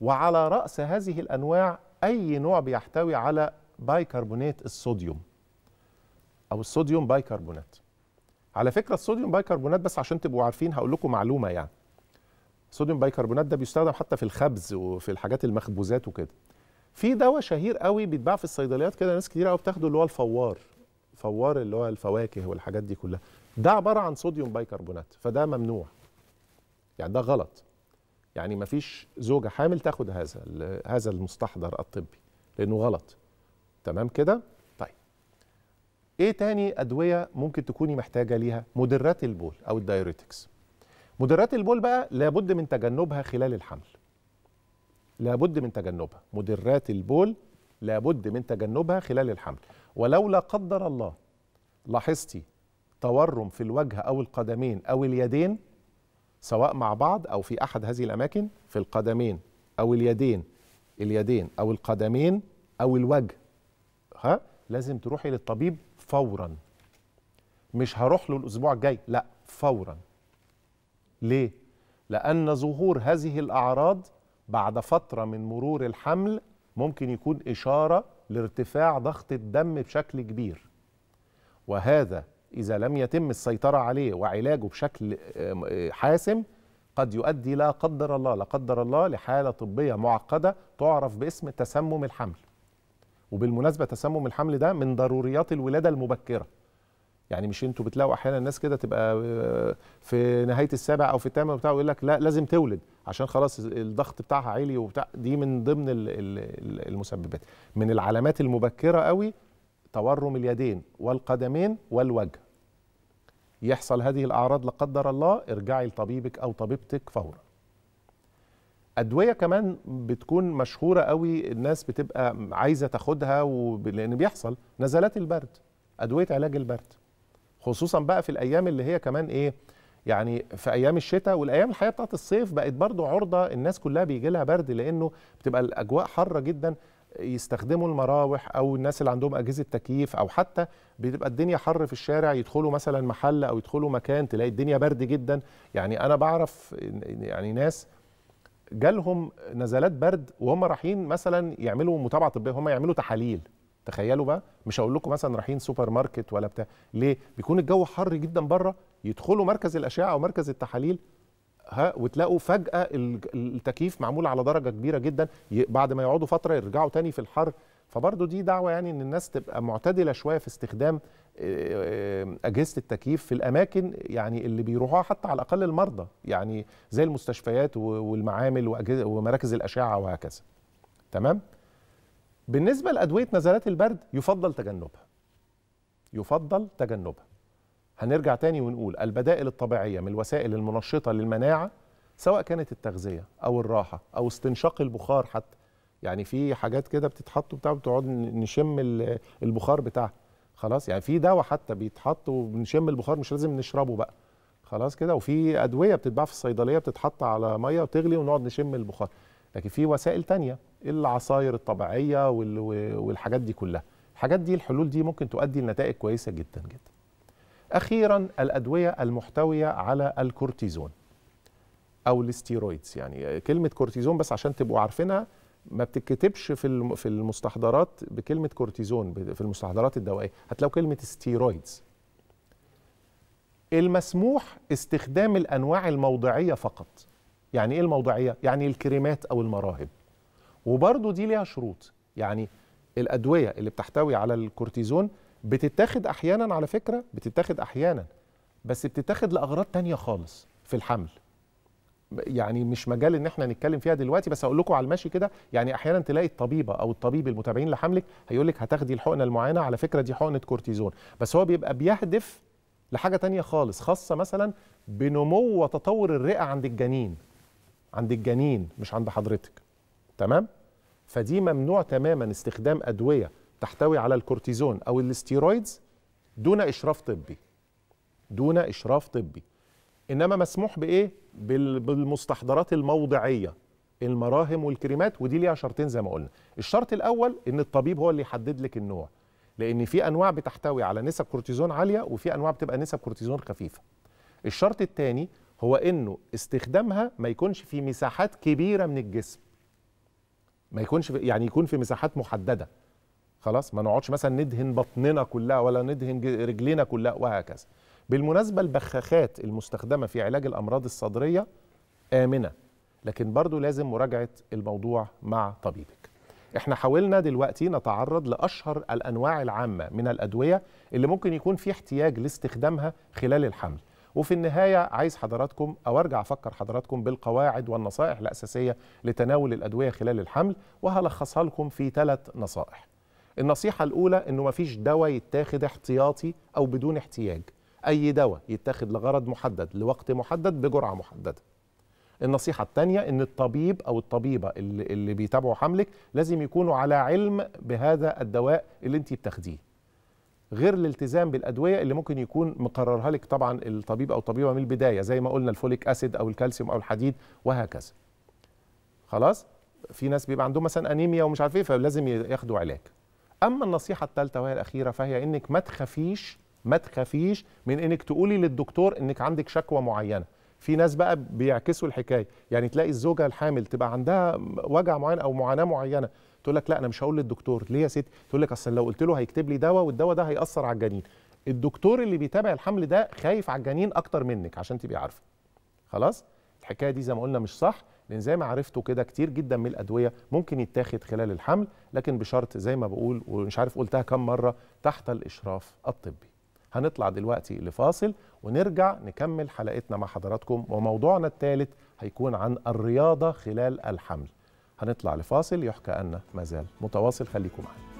وعلى راس هذه الانواع اي نوع بيحتوي على بايكربونات الصوديوم او الصوديوم بايكربونات على فكره الصوديوم بايكربونات بس عشان تبقوا عارفين هقول لكم معلومه يعني صوديوم بايكربونات ده بيستخدم حتى في الخبز وفي الحاجات المخبوزات وكده في دواء شهير قوي بيتباع في الصيدليات كده ناس كتير قوي بتاخده اللي هو الفوار فوار اللي هو الفواكه والحاجات دي كلها ده عباره عن صوديوم بايكربونات فده ممنوع يعني ده غلط يعني مفيش زوجه حامل تاخد هذا هذا المستحضر الطبي لانه غلط تمام كده طيب ايه تاني ادويه ممكن تكوني محتاجه ليها مدرات البول او الدايوريتكس مدرات البول بقى لابد من تجنبها خلال الحمل لابد من تجنبها مدرات البول لابد من تجنبها خلال الحمل ولو لا قدر الله لاحظتي تورم في الوجه او القدمين او اليدين سواء مع بعض او في احد هذه الاماكن في القدمين او اليدين اليدين او القدمين او الوجه ها لازم تروحي للطبيب فورا مش هروح له الاسبوع الجاي لا فورا ليه لان ظهور هذه الاعراض بعد فتره من مرور الحمل ممكن يكون اشاره لارتفاع ضغط الدم بشكل كبير وهذا اذا لم يتم السيطره عليه وعلاجه بشكل آه، حاسم قد يؤدي لا قدر الله لا قدر الله لحاله طبيه معقده تعرف باسم تسمم الحمل وبالمناسبه تسمم الحمل ده من ضروريات الولاده المبكره يعني مش انتوا بتلاقوا احيانا الناس كده تبقى آه، في نهايه السابع او في الثامن بتاعه ويقول لك لا لازم تولد عشان خلاص الضغط بتاعها عالي وبتاع دي من ضمن المسببات من العلامات المبكره قوي تورم اليدين والقدمين والوجه يحصل هذه الاعراض لا قدر الله ارجعي لطبيبك او طبيبتك فورا ادويه كمان بتكون مشهوره قوي الناس بتبقى عايزه تاخدها وب... لان بيحصل نزلات البرد ادويه علاج البرد خصوصا بقى في الايام اللي هي كمان ايه يعني في ايام الشتاء والايام الحقيقه بتاعت الصيف بقت برضو عرضه الناس كلها بيجي لها برد لانه بتبقى الاجواء حاره جدا يستخدموا المراوح او الناس اللي عندهم اجهزه تكييف او حتى بتبقى الدنيا حر في الشارع يدخلوا مثلا محل او يدخلوا مكان تلاقي الدنيا برد جدا يعني انا بعرف يعني ناس جالهم نزلات برد وهم رايحين مثلا يعملوا متابعه طبيه هم يعملوا تحاليل تخيلوا بقى مش هقول لكم مثلا رايحين سوبر ماركت ولا بتاع ليه بيكون الجو حر جدا بره يدخلوا مركز الاشعه او مركز التحاليل ها وتلاقوا فجاه التكييف معمول على درجه كبيره جدا بعد ما يقعدوا فتره يرجعوا تاني في الحر فبرضه دي دعوه يعني ان الناس تبقى معتدله شويه في استخدام آه، آه، اجهزه التكييف في الاماكن يعني اللي بيروحوها حتى على الاقل المرضى يعني زي المستشفيات والمعامل ومراكز الاشعه وهكذا تمام بالنسبه لادويه نزلات البرد يفضل تجنبها يفضل تجنبها هنرجع تاني ونقول البدائل الطبيعيه من الوسائل المنشطه للمناعه سواء كانت التغذيه او الراحه او استنشاق البخار حتى يعني في حاجات كده بتتحط وبتاع بتقعد نشم البخار بتاعها خلاص يعني في دواء حتى بيتحط وبنشم البخار مش لازم نشربه بقى خلاص كده وفي ادويه بتتباع في الصيدليه بتتحط على ميه وتغلي ونقعد نشم البخار لكن في وسائل تانية العصاير الطبيعيه والحاجات دي كلها الحاجات دي الحلول دي ممكن تؤدي لنتائج كويسه جدا جدا اخيرا الادويه المحتويه على الكورتيزون او الاستيرويدز يعني كلمه كورتيزون بس عشان تبقوا عارفينها ما بتتكتبش في في المستحضرات بكلمه كورتيزون في المستحضرات الدوائيه هتلاقوا كلمه ستيرويدز المسموح استخدام الانواع الموضعيه فقط يعني ايه الموضعيه يعني الكريمات او المراهب وبرضه دي ليها شروط يعني الادويه اللي بتحتوي على الكورتيزون بتتاخد احيانا على فكره بتتاخد احيانا بس بتتاخد لاغراض تانية خالص في الحمل يعني مش مجال ان احنا نتكلم فيها دلوقتي بس اقول لكم على المشي كده يعني احيانا تلاقي الطبيبه او الطبيب المتابعين لحملك هيقول لك هتاخدي الحقنه المعينه على فكره دي حقنه كورتيزون بس هو بيبقى بيهدف لحاجه تانية خالص خاصه مثلا بنمو وتطور الرئه عند الجنين عند الجنين مش عند حضرتك تمام فدي ممنوع تماما استخدام ادويه تحتوي على الكورتيزون او الاستيرويدز دون اشراف طبي دون اشراف طبي انما مسموح بايه بالمستحضرات الموضعيه المراهم والكريمات ودي ليها شرطين زي ما قلنا الشرط الاول ان الطبيب هو اللي يحدد لك النوع لان في انواع بتحتوي على نسب كورتيزون عاليه وفي انواع بتبقى نسب كورتيزون خفيفه الشرط الثاني هو انه استخدامها ما يكونش في مساحات كبيره من الجسم ما يكونش يعني يكون في مساحات محدده خلاص ما نقعدش مثلا ندهن بطننا كلها ولا ندهن رجلينا كلها وهكذا بالمناسبة البخاخات المستخدمة في علاج الأمراض الصدرية آمنة لكن برضو لازم مراجعة الموضوع مع طبيبك احنا حاولنا دلوقتي نتعرض لأشهر الأنواع العامة من الأدوية اللي ممكن يكون في احتياج لاستخدامها خلال الحمل وفي النهاية عايز حضراتكم أو أرجع أفكر حضراتكم بالقواعد والنصائح الأساسية لتناول الأدوية خلال الحمل وهلخصها لكم في ثلاث نصائح النصيحة الأولى أنه مفيش دواء يتاخد احتياطي أو بدون احتياج أي دواء يتاخد لغرض محدد لوقت محدد بجرعة محددة النصيحة الثانية أن الطبيب أو الطبيبة اللي, اللي بيتابعوا حملك لازم يكونوا على علم بهذا الدواء اللي أنت بتاخديه غير الالتزام بالأدوية اللي ممكن يكون مقررها لك طبعا الطبيب أو الطبيبة من البداية زي ما قلنا الفوليك أسيد أو الكالسيوم أو الحديد وهكذا خلاص في ناس بيبقى عندهم مثلا أنيميا ومش عارف إيه فلازم ياخدوا علاج أما النصيحة الثالثة وهي الأخيرة فهي إنك ما تخافيش ما تخافيش من انك تقولي للدكتور انك عندك شكوى معينه في ناس بقى بيعكسوا الحكايه يعني تلاقي الزوجه الحامل تبقى عندها وجع معين او معاناه معينه تقول لك لا انا مش هقول للدكتور ليه يا ستي تقول لك اصل لو قلت له هيكتب لي دواء والدواء ده هياثر على الجنين الدكتور اللي بيتابع الحمل ده خايف على الجنين اكتر منك عشان تبقي عارفه خلاص الحكايه دي زي ما قلنا مش صح لان زي ما عرفتوا كده كتير جدا من الادويه ممكن يتاخد خلال الحمل لكن بشرط زي ما بقول ومش عارف قلتها كم مره تحت الاشراف الطبي هنطلع دلوقتي لفاصل ونرجع نكمل حلقتنا مع حضراتكم وموضوعنا الثالث هيكون عن الرياضة خلال الحمل هنطلع لفاصل يحكى أن مازال متواصل خليكم معنا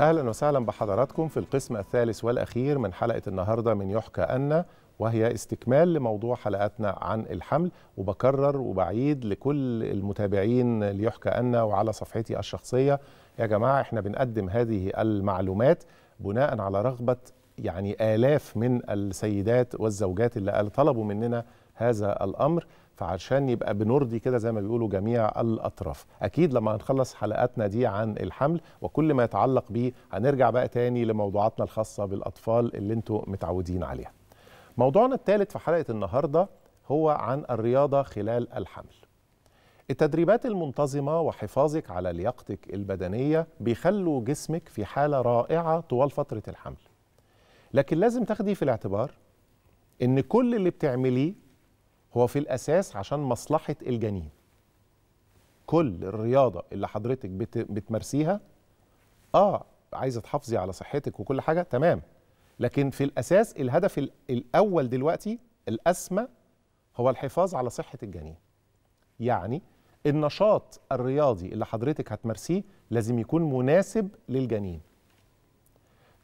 اهلا وسهلا بحضراتكم في القسم الثالث والاخير من حلقه النهارده من يحكى ان وهي استكمال لموضوع حلقاتنا عن الحمل وبكرر وبعيد لكل المتابعين ليحكى أن وعلى صفحتي الشخصية يا جماعة احنا بنقدم هذه المعلومات بناء على رغبة يعني آلاف من السيدات والزوجات اللي طلبوا مننا هذا الأمر فعشان يبقى بنرضي كده زي ما بيقولوا جميع الاطراف اكيد لما هنخلص حلقاتنا دي عن الحمل وكل ما يتعلق به هنرجع بقى تاني لموضوعاتنا الخاصه بالاطفال اللي انتم متعودين عليها موضوعنا الثالث في حلقة النهاردة هو عن الرياضة خلال الحمل التدريبات المنتظمة وحفاظك على لياقتك البدنية بيخلوا جسمك في حالة رائعة طوال فترة الحمل لكن لازم تاخدي في الاعتبار ان كل اللي بتعمليه هو في الأساس عشان مصلحة الجنين كل الرياضة اللي حضرتك بتمارسيها اه عايزة تحافظي على صحتك وكل حاجة تمام لكن في الاساس الهدف الاول دلوقتي الاسمى هو الحفاظ على صحه الجنين يعني النشاط الرياضي اللي حضرتك هتمارسيه لازم يكون مناسب للجنين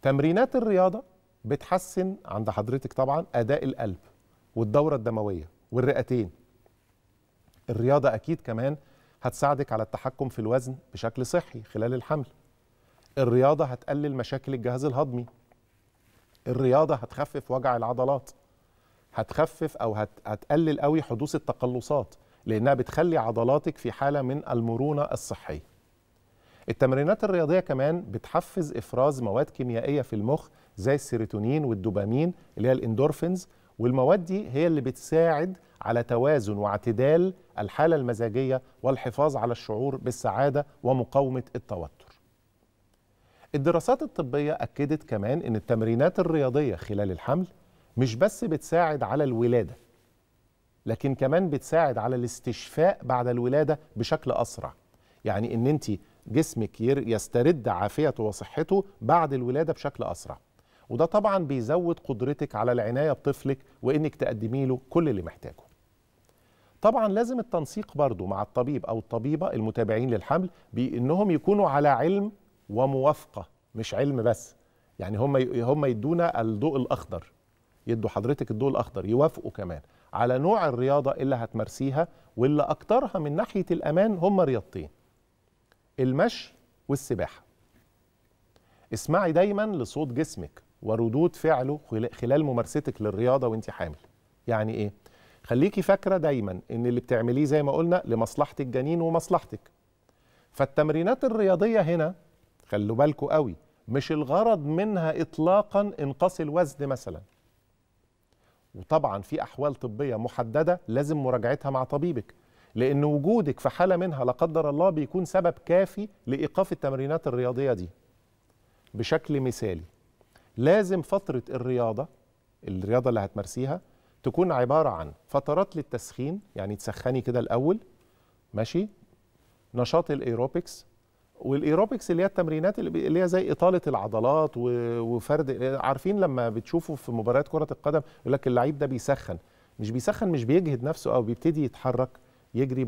تمرينات الرياضه بتحسن عند حضرتك طبعا اداء القلب والدوره الدمويه والرئتين الرياضه اكيد كمان هتساعدك على التحكم في الوزن بشكل صحي خلال الحمل الرياضه هتقلل مشاكل الجهاز الهضمي الرياضه هتخفف وجع العضلات هتخفف او هت... هتقلل قوي حدوث التقلصات لانها بتخلي عضلاتك في حاله من المرونه الصحيه التمرينات الرياضيه كمان بتحفز افراز مواد كيميائيه في المخ زي السيروتونين والدوبامين اللي هي الاندورفينز والمواد دي هي اللي بتساعد على توازن واعتدال الحاله المزاجيه والحفاظ على الشعور بالسعاده ومقاومه التوتر الدراسات الطبية أكدت كمان أن التمرينات الرياضية خلال الحمل مش بس بتساعد على الولادة لكن كمان بتساعد على الاستشفاء بعد الولادة بشكل أسرع يعني أن أنت جسمك يسترد عافيته وصحته بعد الولادة بشكل أسرع وده طبعا بيزود قدرتك على العناية بطفلك وإنك تقدمي له كل اللي محتاجه طبعا لازم التنسيق برضو مع الطبيب أو الطبيبة المتابعين للحمل بأنهم يكونوا على علم وموافقه مش علم بس يعني هم هم يدونا الضوء الاخضر يدوا حضرتك الضوء الاخضر يوافقوا كمان على نوع الرياضه اللي هتمارسيها واللي اكترها من ناحيه الامان هم رياضتين المشي والسباحه اسمعي دايما لصوت جسمك وردود فعله خلال ممارستك للرياضه وانت حامل يعني ايه خليكي فاكره دايما ان اللي بتعمليه زي ما قلنا لمصلحه الجنين ومصلحتك فالتمرينات الرياضيه هنا خلوا بالكم قوي مش الغرض منها اطلاقا انقاص الوزن مثلا وطبعا في احوال طبيه محدده لازم مراجعتها مع طبيبك لان وجودك في حاله منها لا قدر الله بيكون سبب كافي لايقاف التمرينات الرياضيه دي بشكل مثالي لازم فتره الرياضه الرياضه اللي هتمارسيها تكون عباره عن فترات للتسخين يعني تسخني كده الاول ماشي نشاط الايروبكس والايروبكس اللي هي التمرينات اللي هي زي اطاله العضلات وفرد عارفين لما بتشوفوا في مباريات كره القدم يقول لك اللعيب ده بيسخن مش بيسخن مش بيجهد نفسه او بيبتدي يتحرك يجري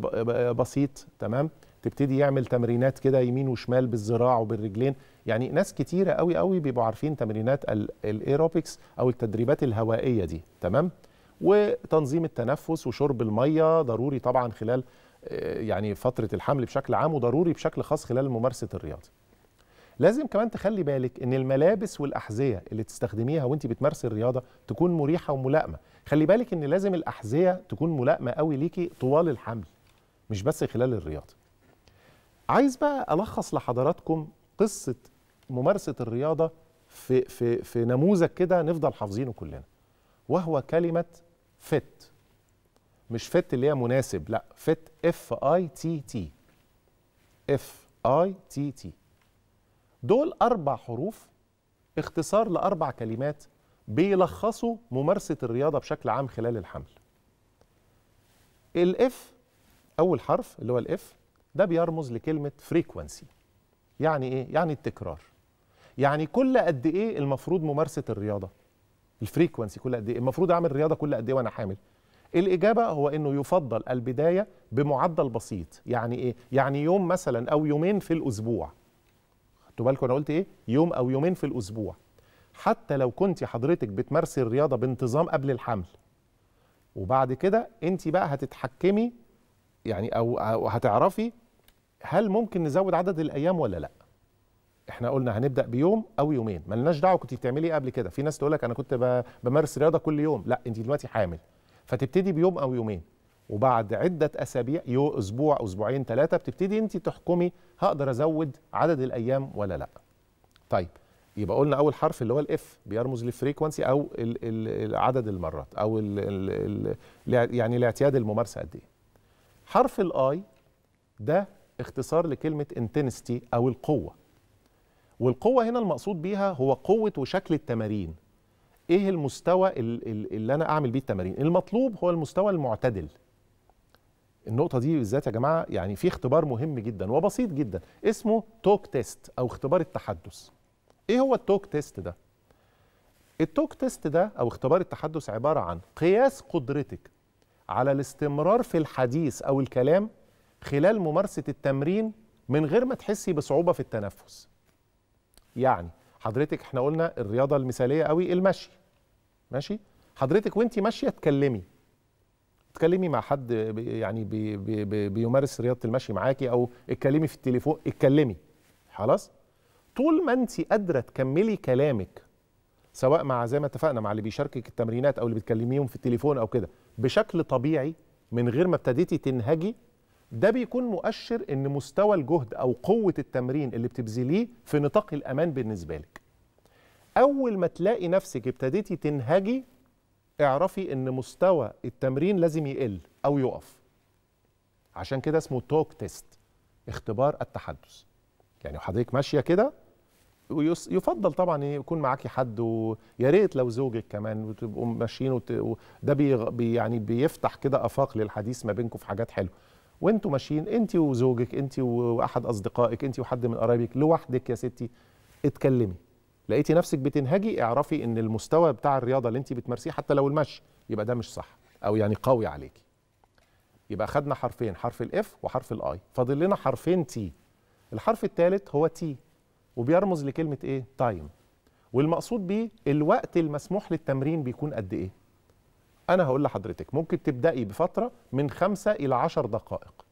بسيط تمام تبتدي يعمل تمرينات كده يمين وشمال بالذراع وبالرجلين يعني ناس كتيره قوي قوي بيبقوا عارفين تمرينات الايروبكس او التدريبات الهوائيه دي تمام وتنظيم التنفس وشرب الميه ضروري طبعا خلال آه، يعني فتره الحمل بشكل عام وضروري بشكل خاص خلال ممارسه الرياضه لازم كمان تخلي بالك ان الملابس والاحذيه اللي تستخدميها وانت بتمارسي الرياضه تكون مريحه وملائمه خلي بالك ان لازم الاحذيه تكون ملائمه قوي ليكي طوال الحمل مش بس خلال الرياضه عايز بقى الخص لحضراتكم قصه ممارسه الرياضه في في في نموذج كده نفضل حافظينه كلنا وهو كلمه فت مش فت اللي هي مناسب لا فت اف اي تي تي اف اي تي تي دول اربع حروف اختصار لاربع كلمات بيلخصوا ممارسه الرياضه بشكل عام خلال الحمل الاف اول حرف اللي هو الاف ده بيرمز لكلمه فريكوانسي يعني ايه يعني التكرار يعني كل قد ايه المفروض ممارسه الرياضه الفريكوانسي كل قد ايه المفروض اعمل رياضه كل قد ايه وانا حامل الإجابة هو أنه يفضل البداية بمعدل بسيط يعني إيه؟ يعني يوم مثلا أو يومين في الأسبوع خدتوا بالكم أنا قلت إيه؟ يوم أو يومين في الأسبوع حتى لو كنت حضرتك بتمارسي الرياضة بانتظام قبل الحمل وبعد كده أنت بقى هتتحكمي يعني أو هتعرفي هل ممكن نزود عدد الأيام ولا لأ احنا قلنا هنبدا بيوم او يومين ملناش دعوه كنت بتعملي ايه قبل كده في ناس تقول لك انا كنت بمارس رياضه كل يوم لا انت دلوقتي حامل فتبتدي بيوم او يومين وبعد عده اسابيع يو اسبوع اسبوعين ثلاثه بتبتدي انت تحكمي هقدر ازود عدد الايام ولا لا طيب يبقى قلنا اول حرف اللي هو الاف بيرمز للفريكونسي او عدد المرات او الـ الـ الـ يعني الاعتياد الممارسه قد ايه حرف الاي ده اختصار لكلمه انتنستي او القوه والقوه هنا المقصود بيها هو قوه وشكل التمارين ايه المستوى اللي انا اعمل بيه التمارين المطلوب هو المستوى المعتدل النقطه دي بالذات يا جماعه يعني في اختبار مهم جدا وبسيط جدا اسمه توك تيست او اختبار التحدث ايه هو التوك تيست ده التوك تيست ده او اختبار التحدث عباره عن قياس قدرتك على الاستمرار في الحديث او الكلام خلال ممارسه التمرين من غير ما تحسي بصعوبه في التنفس يعني حضرتك احنا قلنا الرياضه المثاليه قوي المشي ماشي حضرتك وانت ماشيه اتكلمي اتكلمي مع حد يعني بي بي بي بيمارس رياضه المشي معاكي او اتكلمي في التليفون اتكلمي خلاص طول ما انت قادره تكملي كلامك سواء مع زي ما اتفقنا مع اللي بيشاركك التمرينات او اللي بتكلميهم في التليفون او كده بشكل طبيعي من غير ما ابتديتي تنهجي ده بيكون مؤشر ان مستوى الجهد او قوه التمرين اللي بتبذليه في نطاق الامان بالنسبه لك اول ما تلاقي نفسك ابتديتي تنهجي اعرفي ان مستوى التمرين لازم يقل او يقف عشان كده اسمه توك تيست اختبار التحدث يعني حضرتك ماشيه كده يفضل طبعا يكون معاكي حد ويا ريت لو زوجك كمان وتبقوا ماشيين وت... ده بي يعني بيفتح كده افاق للحديث ما بينكم في حاجات حلوه وانتوا ماشيين انت وزوجك انت واحد اصدقائك انت وحد من قرايبك لوحدك يا ستي اتكلمي لقيتي نفسك بتنهجي اعرفي ان المستوى بتاع الرياضه اللي انت بتمارسيه حتى لو المشي يبقى ده مش صح او يعني قوي عليكي يبقى خدنا حرفين حرف الاف وحرف الاي فاضل لنا حرفين تي الحرف الثالث هو تي وبيرمز لكلمه ايه تايم والمقصود بيه الوقت المسموح للتمرين بيكون قد ايه انا هقول لحضرتك ممكن تبداي بفتره من خمسة الى عشر دقائق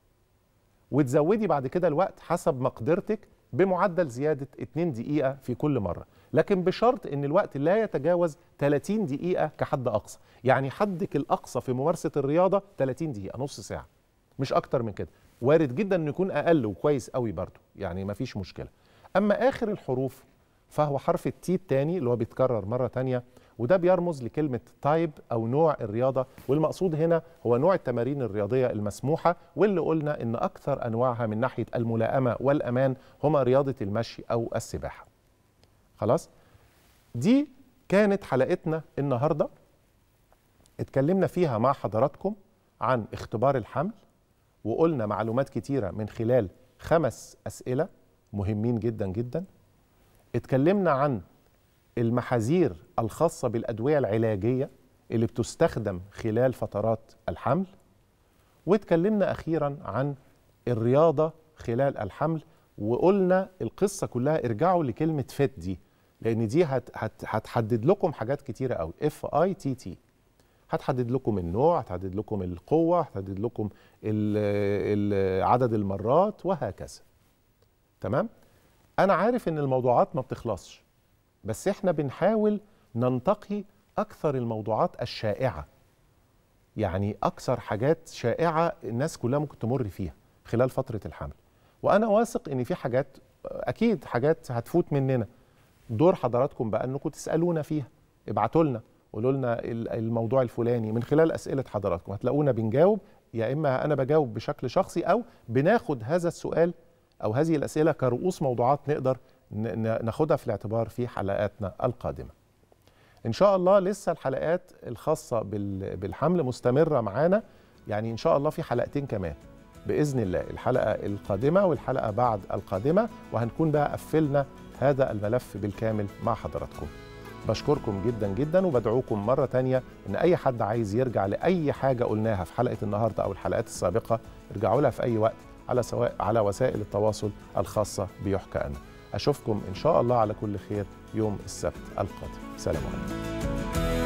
وتزودي بعد كده الوقت حسب مقدرتك بمعدل زياده 2 دقيقه في كل مره لكن بشرط ان الوقت لا يتجاوز 30 دقيقه كحد اقصى يعني حدك الاقصى في ممارسه الرياضه 30 دقيقه نص ساعه مش اكتر من كده وارد جدا انه يكون اقل وكويس قوي برضه يعني ما فيش مشكله اما اخر الحروف فهو حرف التي الثاني اللي هو بيتكرر مره ثانيه وده بيرمز لكلمة تايب أو نوع الرياضة والمقصود هنا هو نوع التمارين الرياضية المسموحة واللي قلنا إن أكثر أنواعها من ناحية الملائمة والأمان هما رياضة المشي أو السباحة خلاص دي كانت حلقتنا النهارده اتكلمنا فيها مع حضراتكم عن اختبار الحمل وقلنا معلومات كتيره من خلال خمس اسئله مهمين جدا جدا اتكلمنا عن المحاذير الخاصه بالادويه العلاجيه اللي بتستخدم خلال فترات الحمل واتكلمنا اخيرا عن الرياضه خلال الحمل وقلنا القصه كلها ارجعوا لكلمه فت دي لان دي هت هت هتحدد لكم حاجات كتيره قوي اف اي تي تي هتحدد لكم النوع هتحدد لكم القوه هتحدد لكم عدد المرات وهكذا تمام انا عارف ان الموضوعات ما بتخلصش بس احنا بنحاول ننتقي اكثر الموضوعات الشائعه يعني اكثر حاجات شائعه الناس كلها ممكن تمر فيها خلال فتره الحمل وانا واثق ان في حاجات اكيد حاجات هتفوت مننا دور حضراتكم بقى انكم تسالونا فيها ابعتوا لنا قولوا لنا الموضوع الفلاني من خلال اسئله حضراتكم هتلاقونا بنجاوب يا اما انا بجاوب بشكل شخصي او بناخد هذا السؤال او هذه الاسئله كرؤوس موضوعات نقدر ناخدها في الاعتبار في حلقاتنا القادمه. ان شاء الله لسه الحلقات الخاصه بالحمل مستمره معانا يعني ان شاء الله في حلقتين كمان باذن الله الحلقه القادمه والحلقه بعد القادمه وهنكون بقى قفلنا هذا الملف بالكامل مع حضراتكم بشكركم جدا جدا وبدعوكم مرة تانية إن أي حد عايز يرجع لأي حاجة قلناها في حلقة النهاردة أو الحلقات السابقة ارجعوا لها في أي وقت على سواء على وسائل التواصل الخاصة بيحكى أنا أشوفكم إن شاء الله على كل خير يوم السبت القادم سلام عليكم